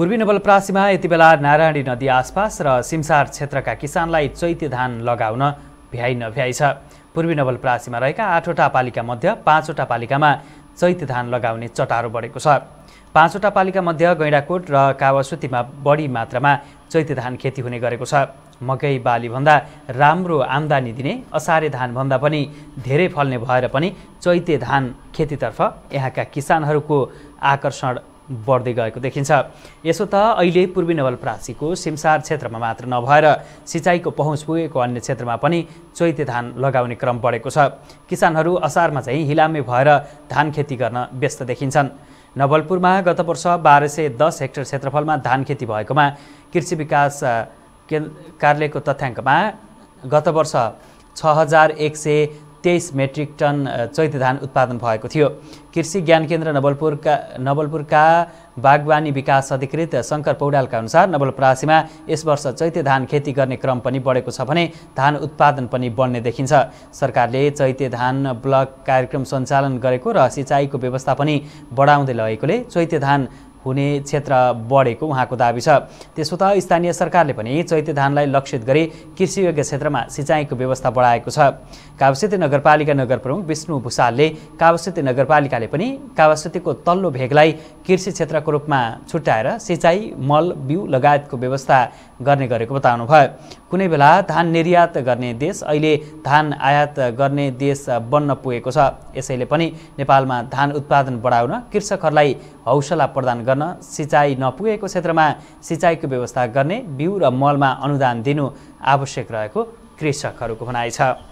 पूर्वी नवलप्रासीमा बेला नारायणी नदी आसपास र सिमसार क्षेत्रका किसानलाई चैते धान लगाउन भ्याइ नभ्याइ छ पूर्वी नवलप्रासीमा रहेका आठवटा पालिका मध्य पाँचवटा पालिकामा चैते धान लगाउने चटारो बढेको छ पाँचवटा पालिका मध्य गैँडाकोट र कावासुतीमा बढी मात्रामा चैते धान खेती हुने गरेको छ मकै बालीभन्दा राम्रो आम्दानी दिने असारे धानभन्दा पनि धेरै फल्ने भएर पनि चैते धान खेतीतर्फ यहाँका किसानहरूको आकर्षण बढ्दै गएको देखिन्छ यसो त अहिले पूर्वी नवलप्रासीको सिमसार क्षेत्रमा मात्र नभएर सिँचाइको पहुँच पुगेको अन्य क्षेत्रमा पनि चैते धान लगाउने क्रम बढेको छ किसानहरू असारमा चाहिँ हिलामे भएर धान खेती गर्न व्यस्त देखिन्छन् नवलपुरमा गत वर्ष बाह्र सय दस हेक्टर क्षेत्रफलमा धान खेती भएकोमा कृषि विकास केन्द्र कार्यालयको तथ्याङ्कमा गत वर्ष छ हजार एक सय तेइस मेट्रिक टन चैते धान उत्पादन भएको थियो कृषि ज्ञान केन्द्र नवलपुरका नवलपुरका बागवानी विकास अधिकृत शङ्कर पौडालका अनुसार नवलपरासीमा यस वर्ष चैते धान खेती गर्ने क्रम पनि बढेको छ भने धान उत्पादन पनि बढ्ने देखिन्छ सरकारले चैते धान ब्लक कार्यक्रम सञ्चालन गरेको र सिँचाइको व्यवस्था पनि बढाउँदै लगेकोले चैते धान हुने क्षेत्र बढेको उहाँको दावी छ त्यसो त स्थानीय सरकारले पनि चैते धानलाई लक्षित गरी कृषियोग्य क्षेत्रमा सिँचाइको व्यवस्था बढाएको छ कावस्यती नगरपालिका नगर प्रमुख विष्णु भूषालले कावस्यती नगरपालिकाले पनि कावस्यतीको तल्लो भेगलाई कृषि क्षेत्रको रूपमा छुट्याएर सिँचाइ मल बिउ लगायतको व्यवस्था गर्ने गरेको बताउनु भयो कुनै बेला धान निर्यात गर्ने देश अहिले धान आयात गर्ने देश बन्न पुगेको छ यसैले पनि नेपालमा धान उत्पादन बढाउन कृषकहरूलाई हौसला प्रदान गर्न सिँचाइ नपुगेको क्षेत्रमा सिँचाइको व्यवस्था गर्ने बिउ र मलमा अनुदान दिनु आवश्यक रहेको कृषकहरूको भनाइ छ